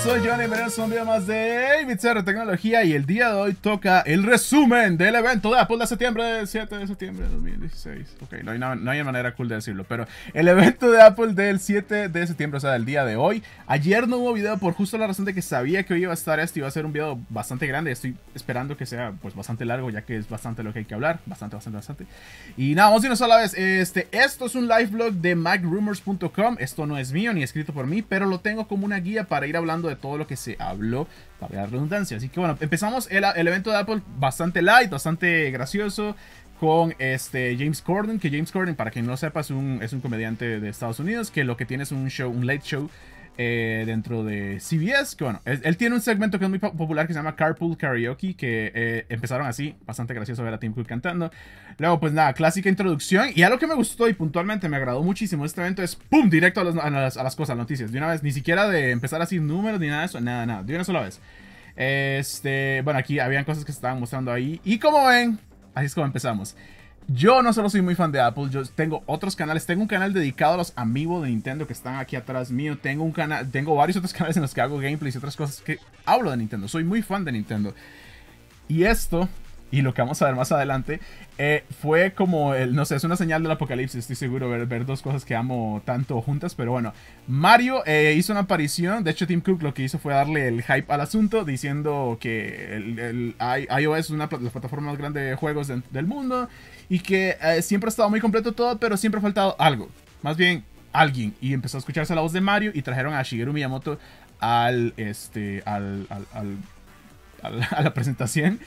soy Johnny, bienvenidos un video más de Tecnología y el día de hoy toca el resumen del evento de Apple de septiembre, 7 de septiembre de 2016. Ok, no hay, hay, manera cool de decirlo, pero el evento de Apple del 7 de septiembre, o sea, del día de hoy. Ayer no hubo video por justo la razón de que sabía que hoy iba a estar esto, iba a ser un video bastante grande, estoy esperando que sea pues bastante largo ya que es bastante lo que hay que hablar, bastante, bastante, bastante. Y nada, vamos a irnos a la vez, este, esto es un live blog de macrumors.com, esto no es mío ni escrito por mí, pero lo tengo como una guía para ir a hablando de todo lo que se habló, para la redundancia. Así que bueno, empezamos el, evento de Apple bastante light, bastante gracioso con este James Corden, que James Corden, para quien no lo sepa, es un, es un comediante de Estados Unidos, que lo que tiene es un show, un late show eh, dentro de CBS. Que bueno, él, tiene un segmento que es muy popular que se llama Carpool Karaoke, que eh, empezaron así, bastante gracioso ver a Tim Cook cantando. Luego, pues nada, clásica introducción. Y algo que me gustó y puntualmente me agradó muchísimo este evento es ¡pum! directo a, las, a las cosas, noticias. De una vez, ni siquiera de empezar así números ni nada de eso, nada, nada, de una sola vez. Este, bueno, aquí habían cosas que se estaban mostrando ahí. Y como ven, así es como empezamos. Yo no solo soy muy fan de Apple, yo tengo otros canales. Tengo un canal dedicado a los amigos de Nintendo que están aquí atrás mío. Tengo un canal, tengo varios otros canales en los que hago gameplays y otras cosas que hablo de Nintendo. Soy muy fan de Nintendo. Y esto y lo que vamos a ver más adelante, eh, fue como, el, no sé, es una señal del apocalipsis, estoy seguro, ver, ver dos cosas que amo tanto juntas, pero bueno, Mario eh, hizo una aparición, de hecho Tim Cook lo que hizo fue darle el hype al asunto, diciendo que el, iOS es una de las plataformas más grandes de juegos del mundo y que eh, siempre ha estado muy completo todo, pero siempre ha faltado algo, más bien alguien, y empezó a escucharse la voz de Mario y trajeron a Shigeru Miyamoto al, este, al a la, presentación.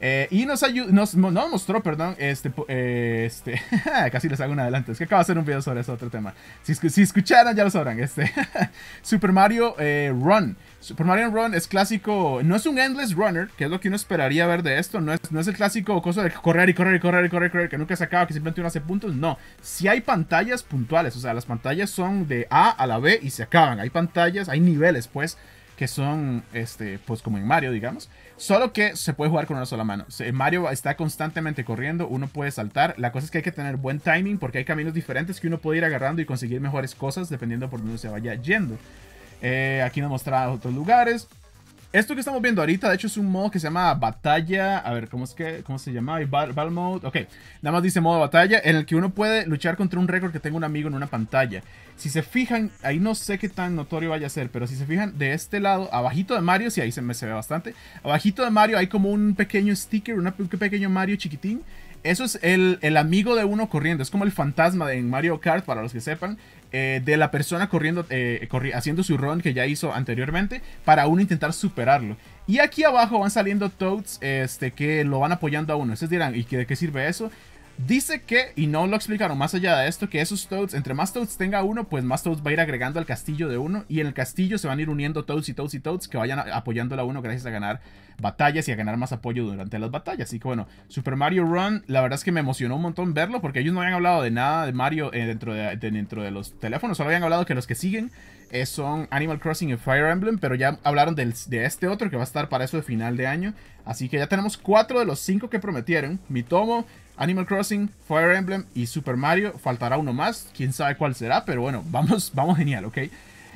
Eh, y nos, nos, nos mostró, perdón, este, eh, este casi les hago un adelanto, es que acabo de hacer un video sobre ese otro tema. Si, si escucharan ya lo sabrán, este Super Mario eh, Run. Super Mario Run es clásico, no es un endless runner, que es lo que uno esperaría ver de esto, no es, no es el clásico cosa de correr y correr y correr y correr, correr que nunca se acaba, que simplemente uno hace puntos, no. Si hay pantallas puntuales, o sea, las pantallas son de A a la B y se acaban, hay pantallas, hay niveles, pues que son, este, pues como en Mario, digamos. Solo que se puede jugar con una sola mano. Mario está constantemente corriendo, uno puede saltar. La cosa es que hay que tener buen timing porque hay caminos diferentes que uno puede ir agarrando y conseguir mejores cosas dependiendo por dónde se vaya yendo. Eh, aquí nos mostraba otros lugares. Esto que estamos viendo ahorita, de hecho, es un modo que se llama batalla. A ver, ¿cómo es que cómo se llama? Battle, mode. Ok, nada más dice modo batalla, en el que uno puede luchar contra un récord que tenga un amigo en una pantalla. Si se fijan, ahí no sé qué tan notorio vaya a ser, pero si se fijan de este lado, abajito de Mario, si ahí se me ve bastante. Abajito de Mario hay como un pequeño sticker, un pequeño Mario chiquitín. Eso es el, el, amigo de uno corriendo, es como el fantasma de Mario Kart, para los que sepan. Eh, de la persona corriendo, eh, haciendo su run que ya hizo anteriormente para uno intentar superarlo. Y aquí abajo van saliendo toads este, que lo van apoyando a uno. Ustedes dirán, ¿y de qué sirve eso? Dice que, y no lo explicaron más allá de esto, que esos Toads, entre más Toads tenga uno, pues más Toads va a ir agregando al castillo de uno. Y en el castillo se van a ir uniendo Toads y Toads y Toads que vayan apoyándola a uno gracias a ganar batallas y a ganar más apoyo durante las batallas. Así que bueno, Super Mario Run, la verdad es que me emocionó un montón verlo porque ellos no habían hablado de nada de Mario eh, dentro, de, dentro de los teléfonos, solo habían hablado que los que siguen eh, son Animal Crossing y Fire Emblem, pero ya hablaron de este otro que va a estar para eso de final de año. Así que ya tenemos cuatro de los cinco que prometieron. Mi tomo Animal Crossing, Fire Emblem y Super Mario. Faltará uno más, quién sabe cuál será, pero bueno, vamos, vamos genial, ¿ok?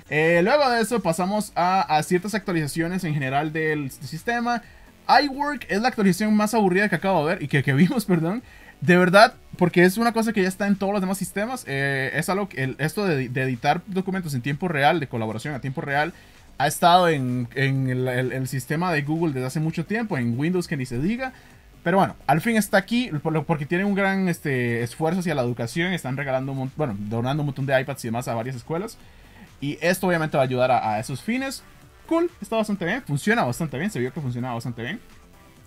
Eh, luego de eso pasamos a, ciertas actualizaciones en general del sistema. iWork es la actualización más aburrida que acabo de ver y que, que vimos, perdón. De verdad, porque es una cosa que ya está en todos los demás sistemas. Eh, es algo que esto de, editar documentos en tiempo real, de colaboración a tiempo real, ha estado en, el, sistema de Google desde hace mucho tiempo, en Windows que ni se diga. Pero bueno, al fin está aquí porque tienen un gran este, esfuerzo hacia la educación. Están regalando, bueno, donando un montón de iPads y demás a varias escuelas. Y esto obviamente va a ayudar a, esos fines. Cool, está bastante bien, funciona bastante bien. Se vio que funcionaba bastante bien.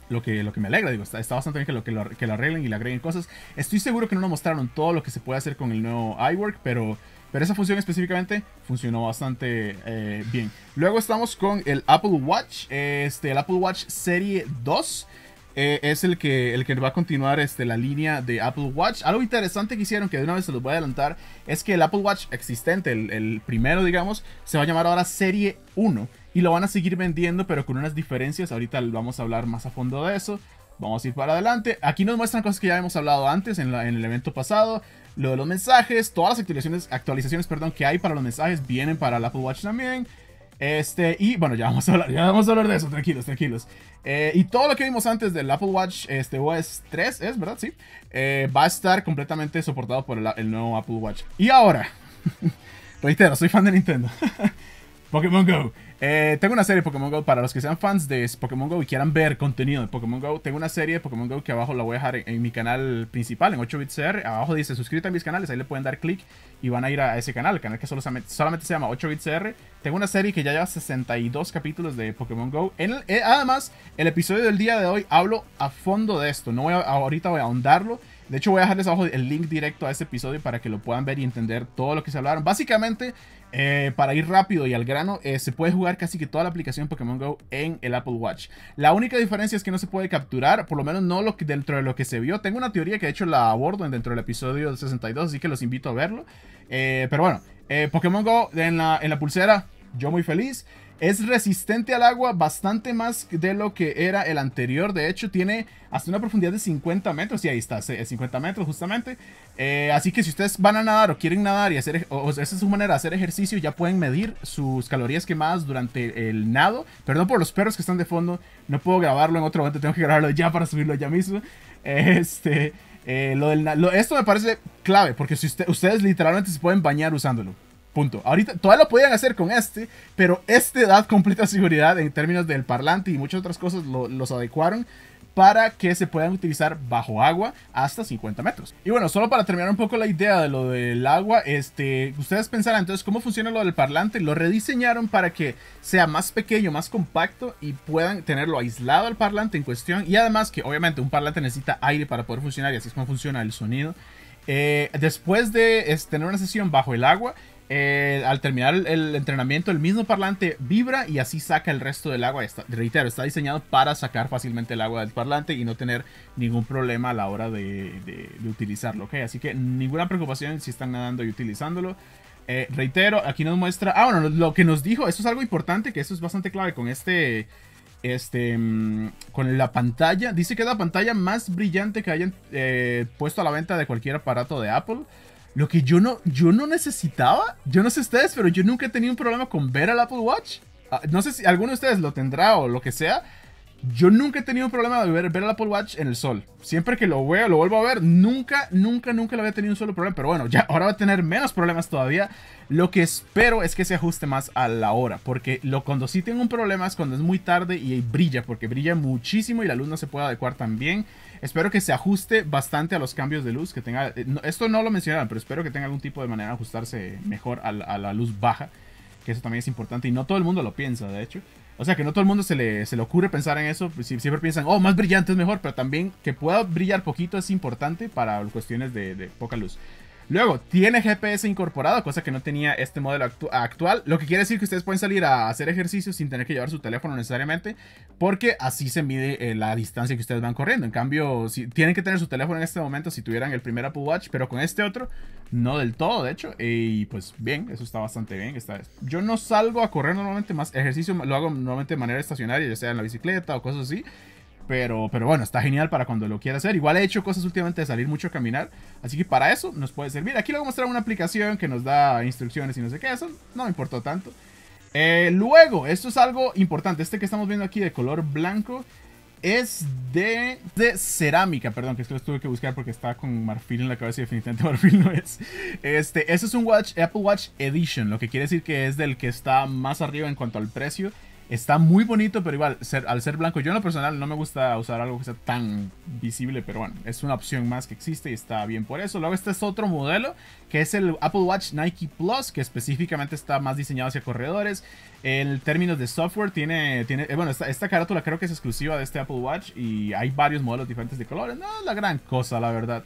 Lo que, lo que me alegra, digo, está, bastante bien que lo, que que, lo, arreglen y le agreguen cosas. Estoy seguro que no nos mostraron todo lo que se puede hacer con el nuevo iWork, pero, pero esa función específicamente funcionó bastante eh, bien. Luego estamos con el Apple Watch, este, el Apple Watch Serie 2. Eh, es el que, el que va a continuar este, la línea de Apple Watch. Algo interesante que hicieron, que de una vez se los voy a adelantar, es que el Apple Watch existente, el, primero, digamos, se va a llamar ahora Serie 1. Y lo van a seguir vendiendo, pero con unas diferencias. Ahorita vamos a hablar más a fondo de eso. Vamos a ir para adelante. Aquí nos muestran cosas que ya hemos hablado antes en, el evento pasado. Lo de los mensajes, todas las actualizaciones, actualizaciones que hay para los mensajes vienen para el Apple Watch también. Este, y bueno, ya vamos a hablar, ya vamos a hablar de eso, tranquilos, tranquilos. Eh, y todo lo que vimos antes del Apple Watch este, OS 3, ¿es verdad? Sí. Eh, va a estar completamente soportado por el, el nuevo Apple Watch. Y ahora, reitero, soy fan de Nintendo. Pokémon Go. Eh, tengo una serie de Pokémon Go para los que sean fans de Pokémon Go y quieran ver contenido de Pokémon Go. Tengo una serie de Pokémon Go que abajo la voy a dejar en, mi canal principal, en 8BitCR. Abajo dice suscríbete a mis canales, ahí le pueden dar clic y van a ir a ese canal, el canal que solamente se llama 8BitCR. Tengo una serie que ya lleva 62 capítulos de Pokémon Go. Eh, además, el episodio del día de hoy hablo a fondo de esto. No voy ahorita voy a ahondarlo de hecho, voy a dejarles abajo el link directo a este episodio para que lo puedan ver y entender todo lo que se hablaron. Básicamente, eh, para ir rápido y al grano, eh, se puede jugar casi que toda la aplicación Pokémon Go en el Apple Watch. La única diferencia es que no se puede capturar, por lo menos no lo que, dentro de lo que se vio. Tengo una teoría que de hecho la abordo dentro del episodio 62, así que los invito a verlo. Eh, pero bueno, Pokémon Go en la, en la pulsera, yo muy feliz. Es resistente al agua bastante más de lo que era el anterior. De hecho, tiene hasta una profundidad de 50 metros. Y ahí está, 50 eh, metros justamente. Eh, así que si ustedes van a nadar o quieren nadar y hacer... O, esa es su manera de hacer ejercicio, ya pueden medir sus calorías quemadas durante el nado. Perdón por los perros que están de fondo. No puedo grabarlo en otro momento. Tengo que grabarlo ya para subirlo ya mismo. Este... Eh, esto me parece clave, porque si ustedes literalmente se pueden bañar usándolo. Punto. Ahorita todavía lo podían hacer con este, pero este da completa seguridad en términos del parlante y muchas otras cosas los adecuaron para que se puedan utilizar bajo agua hasta 50 metros. Y bueno, solo para terminar un poco la idea de lo del agua, este, ustedes pensarán entonces cómo funciona lo del parlante. Lo rediseñaron para que sea más pequeño, más compacto y puedan tenerlo aislado al parlante en cuestión. Y además que obviamente un parlante necesita aire para poder funcionar y así es como funciona el sonido. Eh, después de tener una sesión bajo el agua, eh, al terminar el, entrenamiento, el mismo parlante vibra y así saca el resto del agua. reitero, está diseñado para sacar fácilmente el agua del parlante y no tener ningún problema a la hora de, utilizarlo. Así que ninguna preocupación si están nadando y utilizándolo. Eh, reitero, aquí nos muestra. Ah, bueno, lo que nos dijo, eso es algo importante, que eso es bastante clave con este. Este. Mm, con la pantalla. Dice que es la pantalla más brillante que hayan eh, puesto a la venta de cualquier aparato de Apple. Lo que yo no, yo no necesitaba, yo no sé ustedes, pero yo nunca he tenido un problema con ver al Apple Watch. Ah, no sé si alguno de ustedes lo tendrá o lo que sea. Yo nunca he tenido un problema de ver, ver el Apple Watch en el sol. Siempre que lo veo, lo vuelvo a ver, nunca, nunca, nunca le había tenido un solo problema. Pero bueno, ya ahora va a tener menos problemas todavía. Lo que espero es que se ajuste más a la hora. Porque lo, cuando sí tengo un problema es cuando es muy tarde y brilla. Porque brilla muchísimo y la luz no se puede adecuar tan bien. Espero que se ajuste bastante a los cambios de luz, que tenga... Eh, esto no lo mencionaron, pero espero que tenga algún tipo de manera de ajustarse mejor a la, luz baja, que eso también es importante y no todo el mundo lo piensa, de hecho. O sea, que no todo el mundo se le, se ocurre pensar en eso. Pues, siempre piensan, oh, más brillante es mejor, pero también que pueda brillar poquito es importante para cuestiones de poca luz. Luego, tiene GPS incorporado, cosa que no tenía este modelo actual. Lo que quiere decir que ustedes pueden salir a hacer ejercicio sin tener que llevar su teléfono necesariamente, porque así se mide eh, la distancia que ustedes van corriendo. En cambio, si tienen que tener su teléfono en este momento si tuvieran el primer Apple Watch, pero con este otro, no del todo, de hecho. Eh, y pues bien, eso está bastante bien Yo no salgo a correr normalmente más. Ejercicio lo hago normalmente de manera estacionaria, ya sea en la bicicleta o cosas así. Pero, pero bueno, está genial para cuando lo quiera hacer. Igual he hecho cosas últimamente de salir mucho a caminar. Así que para eso nos puede servir. Aquí le voy a mostrar una aplicación que nos da instrucciones y no sé qué. Eso no me importó tanto. Eh, luego, esto es algo importante. Este que estamos viendo aquí de color blanco es de, de cerámica. Perdón, que esto lo tuve que buscar porque está con marfil en la cabeza y definitivamente marfil no es. Este, es un watch, Apple Watch Edition. Lo que quiere decir que es del que está más arriba en cuanto al precio. Está muy bonito, pero igual, al ser blanco, yo en lo personal no me gusta usar algo que sea tan visible, pero bueno, es una opción más que existe y está bien por eso. Luego este es otro modelo, que es el Apple Watch Nike Plus, que específicamente está más diseñado hacia corredores. En términos de software, tiene, tiene eh, bueno, esta, carátula creo que es exclusiva de este Apple Watch y hay varios modelos diferentes de colores. No es la gran cosa, la verdad.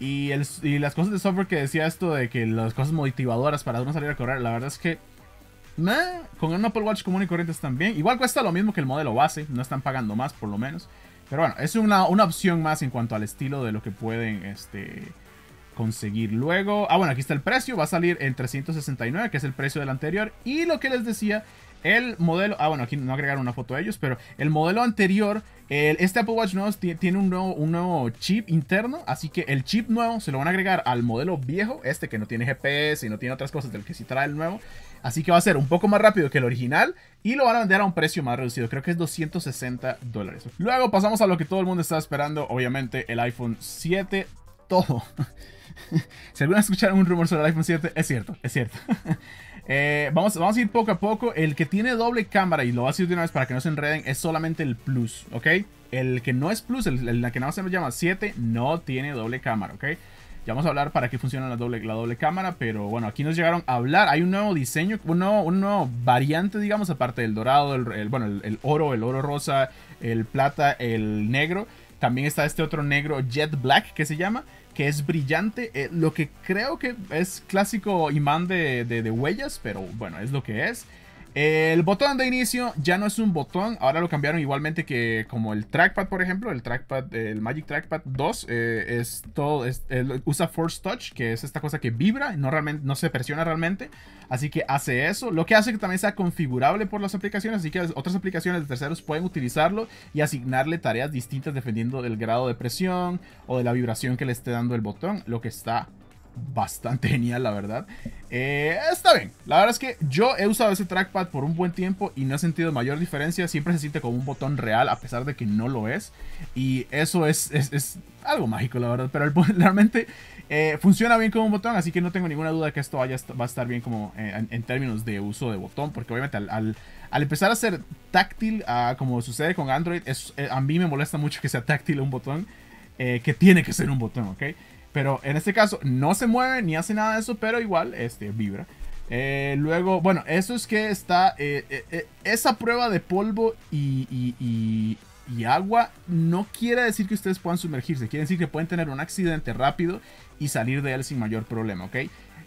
Y, y las cosas de software que decía esto de que las cosas motivadoras para uno salir a correr, la verdad es que con un Apple Watch común y corriente también. Igual cuesta lo mismo que el modelo base, no están pagando más por lo menos. Pero bueno, es una, opción más en cuanto al estilo de lo que pueden este, conseguir luego. Ah, bueno, aquí está el precio. Va a salir en 369, que es el precio del anterior. Y lo que les decía el modelo, ah bueno, aquí no agregaron una foto de ellos, pero el modelo anterior, el, este Apple Watch tiene un nuevo, chip interno, así que el chip nuevo se lo van a agregar al modelo viejo, este que no tiene GPS y no tiene otras cosas del que sí trae el nuevo, así que va a ser un poco más rápido que el original y lo van a vender a un precio más reducido, creo que es 260 dólares. Luego pasamos a lo que todo el mundo está esperando, obviamente el iPhone 7, todo. si alguna escucharon un rumor sobre el iPhone 7, es cierto, es cierto. Eh, vamos, vamos a ir poco a poco. El que tiene doble cámara, y lo voy a decir de una vez para que no se enreden, es solamente el Plus, ¿ok? El que no es Plus, el, que nada más se llama 7, no tiene doble cámara, ¿ok? Ya vamos a hablar para qué funciona la doble, la doble cámara, pero bueno, aquí nos llegaron a hablar. Hay un nuevo diseño, un nuevo, variante, digamos, aparte del dorado, el, bueno, el oro, el oro rosa, el plata, el negro. También está este otro negro Jet Black que se llama, que es brillante. Eh, lo que creo que es clásico imán de, de huellas, pero bueno, es lo que es. El botón de inicio ya no es un botón, ahora lo cambiaron igualmente que como el trackpad, por ejemplo, el trackpad, el Magic Trackpad 2 eh, es todo, usa Force Touch, que es esta cosa que vibra, no, realmente, no se presiona realmente, así que hace eso, lo que hace que también sea configurable por las aplicaciones, así que otras aplicaciones de terceros pueden utilizarlo y asignarle tareas distintas dependiendo del grado de presión o de la vibración que le esté dando el botón, lo que está bastante genial, la verdad. Eh, está bien. La verdad es que yo he usado ese trackpad por un buen tiempo y no he sentido mayor diferencia. Siempre se siente como un botón real, a pesar de que no lo es. Y eso es, algo mágico, la verdad. Pero realmente eh, funciona bien como un botón, así que no tengo ninguna duda que esto va a estar bien como eh, en, términos de uso de botón. Porque obviamente al, empezar a ser táctil, ah, como sucede con Android, es, a mí me molesta mucho que sea táctil un botón. que tiene que ser un botón, ¿ok? Pero en este caso no se mueve ni hace nada de eso, pero igual este, vibra. Eh, luego, bueno, eso es que está. Eh, eh, esa prueba de polvo y, agua no quiere decir que ustedes puedan sumergirse. Quiere decir que pueden tener un accidente rápido y salir de él sin mayor problema, ¿ok?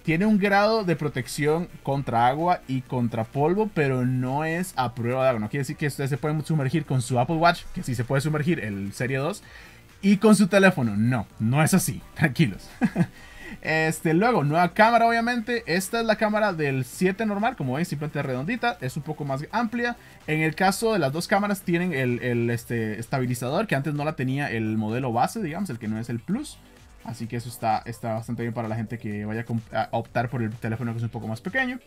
Tiene un grado de protección contra agua y contra polvo, pero no es a prueba de agua. No quiere decir que ustedes se pueden sumergir con su Apple Watch, que sí se puede sumergir el Serie 2, y con su teléfono. No, no es así, tranquilos. Este, luego, nueva cámara, obviamente. Esta es la cámara del 7 normal, como ven, simplemente redondita, es un poco más amplia. En el caso de las dos cámaras, tienen el, este, estabilizador, que antes no la tenía el modelo base, digamos, el que no es el Plus. Así que eso está, está bastante bien para la gente que vaya a optar por el teléfono que es un poco más pequeño.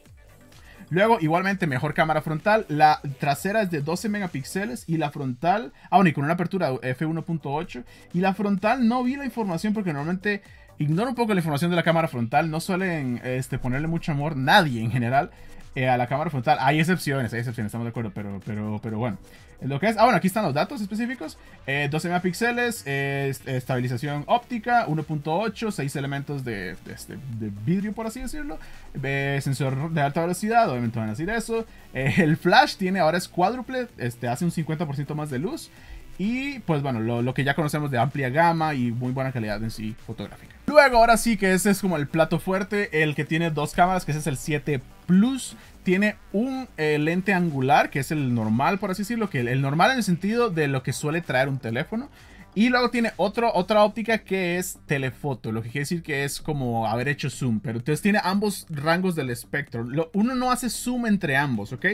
Luego, igualmente, mejor cámara frontal. La trasera es de 12 megapíxeles y la frontal, ah, bueno, y con una apertura f1.8. Y la frontal no vi la información porque normalmente ignoro un poco la información de la cámara frontal. No suelen este, ponerle mucho amor, nadie en general, eh, a la cámara frontal. Hay excepciones, hay excepciones, estamos de acuerdo, pero, pero, pero bueno. Lo que es, ah, bueno, aquí están los datos específicos. 12 eh, megapíxeles, eh, eh, estabilización óptica, 1.8, 6 elementos este, de, vidrio, por así decirlo. sensor de alta velocidad, obviamente van a decir eso. el flash tiene ahora es cuádruple, este, hace un 50% más de luz. Y pues bueno, lo, lo, que ya conocemos de amplia gama y muy buena calidad en sí fotográfica. Luego, ahora sí que ese es como el plato fuerte, el que tiene dos cámaras, que ese es el 7 Plus tiene un eh, lente angular, que es el normal, por así decirlo, que el, normal en el sentido de lo que suele traer un teléfono. Y luego tiene otro, otra óptica que es telefoto, lo que quiere decir que es como haber hecho zoom. Pero entonces tiene ambos rangos del espectro. uno no hace zoom entre ambos, ¿ok?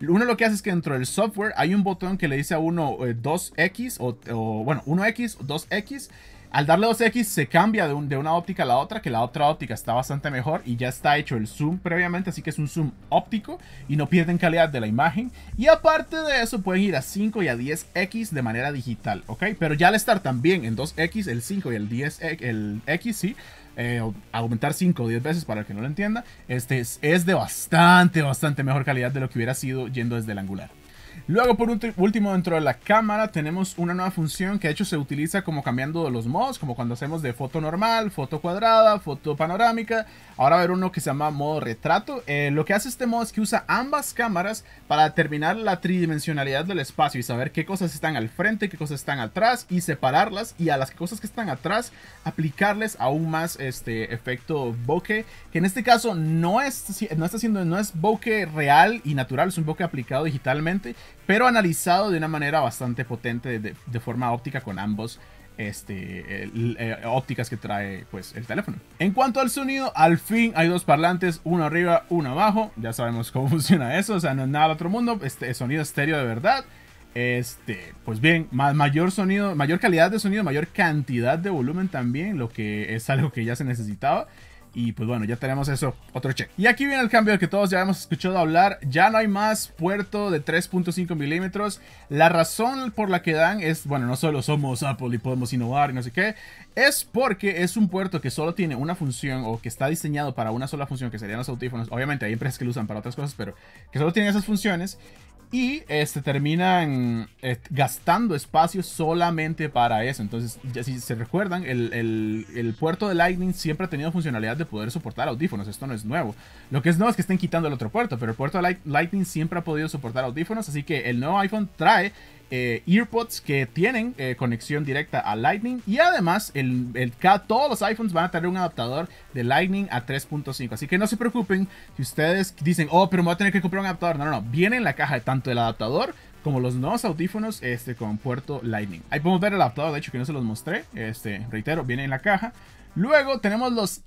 Uno lo que hace es que dentro del software hay un botón que le dice a uno 2X eh, o, bueno, 1X o 2X. Al darle 2X se cambia de, un, de, una óptica a la otra, que la otra óptica está bastante mejor y ya está hecho el zoom previamente, así que es un zoom óptico y no pierden calidad de la imagen. Y aparte de eso pueden ir a 5 y a 10X de manera digital, ¿ok? Pero ya al estar también en 2X, el 5 y el 10, e, el X, sí, eh, aumentar 5 o 10 veces para el que no lo entienda, este es, es de bastante, bastante mejor calidad de lo que hubiera sido yendo desde el angular. Luego, por último, dentro de la cámara tenemos una nueva función que de hecho se utiliza como cambiando los modos, como cuando hacemos de foto normal, foto cuadrada, foto panorámica. Ahora va a uno que se llama modo retrato. Eh, lo que hace este modo es que usa ambas cámaras para determinar la tridimensionalidad del espacio y saber qué cosas están al frente, qué cosas están atrás y separarlas y a las cosas que están atrás aplicarles aún más este efecto bokeh, que en este caso no es, no está no es bokeh real y natural, es un bokeh aplicado digitalmente pero analizado de una manera bastante potente de, forma óptica con ambos este, eh, ópticas que trae pues, el teléfono. En cuanto al sonido, al fin hay dos parlantes, uno arriba, uno abajo. Ya sabemos cómo funciona eso, o sea, no es nada del otro mundo. Este sonido estéreo de verdad. Este, pues bien, mayor sonido, mayor calidad de sonido, mayor cantidad de volumen también, lo que es algo que ya se necesitaba. Y pues bueno, ya tenemos eso, otro check. Y aquí viene el cambio que todos ya hemos escuchado hablar. Ya no hay más puerto de 3.5 milímetros. La razón por la que dan es, bueno, no solo somos Apple y podemos innovar y no sé qué. Es porque es un puerto que solo tiene una función o que está diseñado para una sola función, que serían los audífonos. Obviamente hay empresas que lo usan para otras cosas, pero que solo tienen esas funciones. Y este, terminan eh, gastando espacio solamente para eso. Entonces, si se recuerdan, el, el, puerto de Lightning siempre ha tenido funcionalidad de poder soportar audífonos. Esto no es nuevo. Lo que es nuevo es que estén quitando el otro puerto, pero el puerto de Lightning siempre ha podido soportar audífonos. Así que el nuevo iPhone trae eh, earpods que tienen eh, conexión directa a Lightning. Y además, el, todos los iPhones van a tener un adaptador de Lightning a 3.5. Así que no se preocupen si ustedes dicen, oh, pero me voy a tener que comprar un adaptador. No, no, no. Viene en la caja tanto el adaptador como los nuevos audífonos este, con puerto Lightning. Ahí podemos ver el adaptador, de hecho, que no se los mostré. Este, reitero, viene en la caja. Luego tenemos los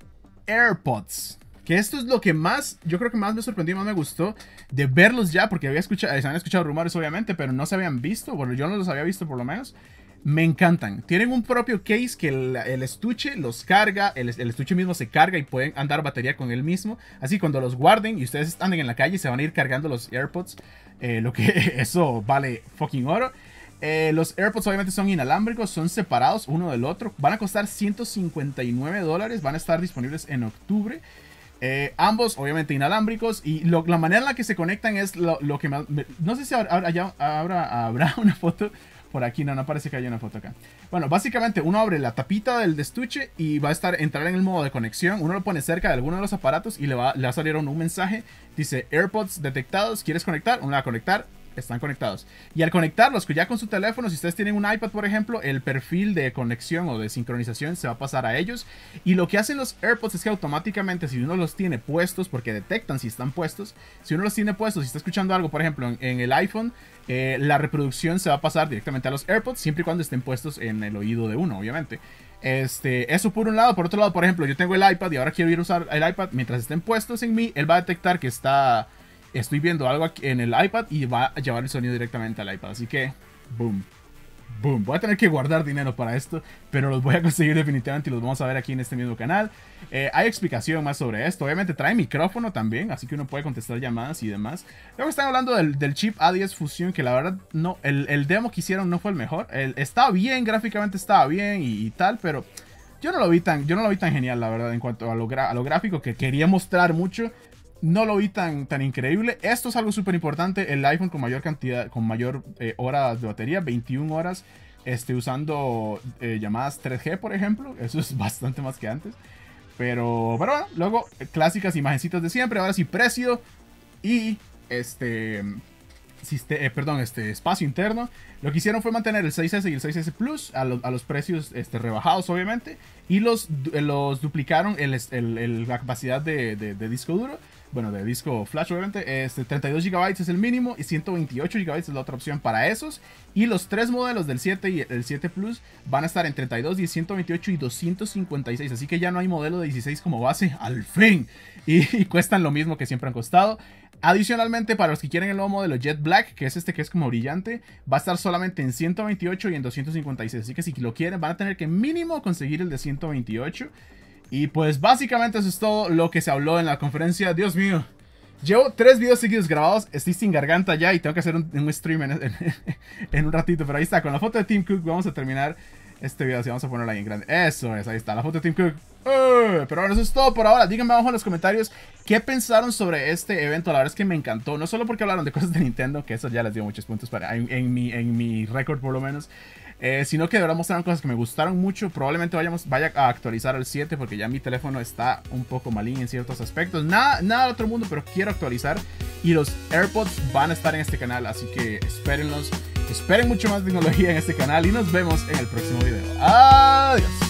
AirPods. Que esto es lo que más, yo creo que más me sorprendió más me gustó de verlos ya, porque había escuchado, eh, se han escuchado rumores obviamente, pero no se habían visto, bueno, yo no los había visto por lo menos. Me encantan. Tienen un propio case que el, estuche los carga, el, estuche mismo se carga y pueden andar batería con él mismo. Así cuando los guarden y ustedes anden en la calle se van a ir cargando los AirPods, eh, lo que eso vale fucking oro. Eh, los AirPods obviamente son inalámbricos, son separados uno del otro. Van a costar 159 dólares, van a estar disponibles en octubre. Eh, ambos, obviamente, inalámbricos. Y la manera en la que se conectan es lo, que no sé si ahora, habrá una foto por aquí, no, no parece que haya una foto acá. Bueno, básicamente uno abre la tapita del estuche y va a estar entrar en el modo de conexión. Uno lo pone cerca de alguno de los aparatos y le va, le a salir un mensaje. Dice AirPods detectados, ¿quieres conectar? Uno va a conectar, están conectados. Y al conectarlos que ya con su teléfono, si ustedes tienen un iPad, por ejemplo, el perfil de conexión o de sincronización se va a pasar a ellos. Y lo que hacen los AirPods es que automáticamente, si uno los tiene puestos, porque detectan si están puestos, si uno los tiene puestos, si está escuchando algo, por ejemplo, en, el iPhone, eh, la reproducción se va a pasar directamente a los AirPods, siempre y cuando estén puestos en el oído de uno, obviamente. Este, eso por un lado, por otro lado, por ejemplo, yo tengo el iPad y ahora quiero ir a usar el iPad. Mientras estén puestos en mí, él va a detectar que está estoy viendo algo en el iPad y va a llevar el sonido directamente al iPad. Así que, boom. Boom, voy a tener que guardar dinero para esto, pero los voy a conseguir definitivamente y los vamos a ver aquí en este mismo canal. Eh, hay explicación más sobre esto, obviamente trae micrófono también, así que uno puede contestar llamadas y demás. Luego están hablando del, chip A10 Fusion, que la verdad no, el, demo que hicieron no fue el mejor. estaba bien, gráficamente estaba bien y, tal, pero yo no lo vi tan, yo no lo vi tan genial, la verdad, en cuanto a lo, a lo gráfico que quería mostrar mucho no lo vi tan, tan increíble. Esto es algo súper importante. El iPhone con mayor cantidad, con mayor eh, horas de batería, 21 horas, este, usando eh, llamadas 3G, por ejemplo. Eso es bastante más que antes. Pero, bueno, luego eh, clásicas imagencitas de siempre. Ahora sí, precio y este, perdón, este espacio interno. Lo que hicieron fue mantener el 6S y el 6S Plus a, los precios este, rebajados, obviamente. Y los, los duplicaron el, la capacidad de disco duro bueno, de disco flash obviamente, este, 32 GB es el mínimo y 128 GB es la otra opción para esos. Y los tres modelos del 7 y el 7 Plus van a estar en 32, y 128 y 256. Así que ya no hay modelo de 16 como base, al fin. Y, y cuestan lo mismo que siempre han costado. Adicionalmente, para los que quieren el nuevo modelo Jet Black, que es este que es como brillante, va a estar solamente en 128 y en 256. Así que si lo quieren, van a tener que mínimo conseguir el de 128. Y pues básicamente eso es todo lo que se habló en la conferencia. Dios mío. Llevo tres videos seguidos grabados, estoy sin garganta ya y tengo que hacer un, stream en, un ratito. Pero ahí está, con la foto de Tim Cook vamos a terminar este video, así vamos a ponerla ahí en grande. Eso es, ahí está, la foto de Tim Cook. ¡Eh! pero bueno, eso es todo por ahora. Díganme abajo en los comentarios qué pensaron sobre este evento. La verdad es que me encantó, no solo porque hablaron de cosas de Nintendo, que eso ya les dio muchos puntos para, en, en mi, en mi récord por lo menos. Eh, sino que de verdad mostraron cosas que me gustaron mucho. Probablemente vayamos, vaya a actualizar al 7 porque ya mi teléfono está un poco malín en ciertos aspectos. Nada, nada de otro mundo, pero quiero actualizar. Y los AirPods van a estar en este canal, así que espérenlos. Esperen mucho más tecnología en este canal y nos vemos en el próximo video. Adiós.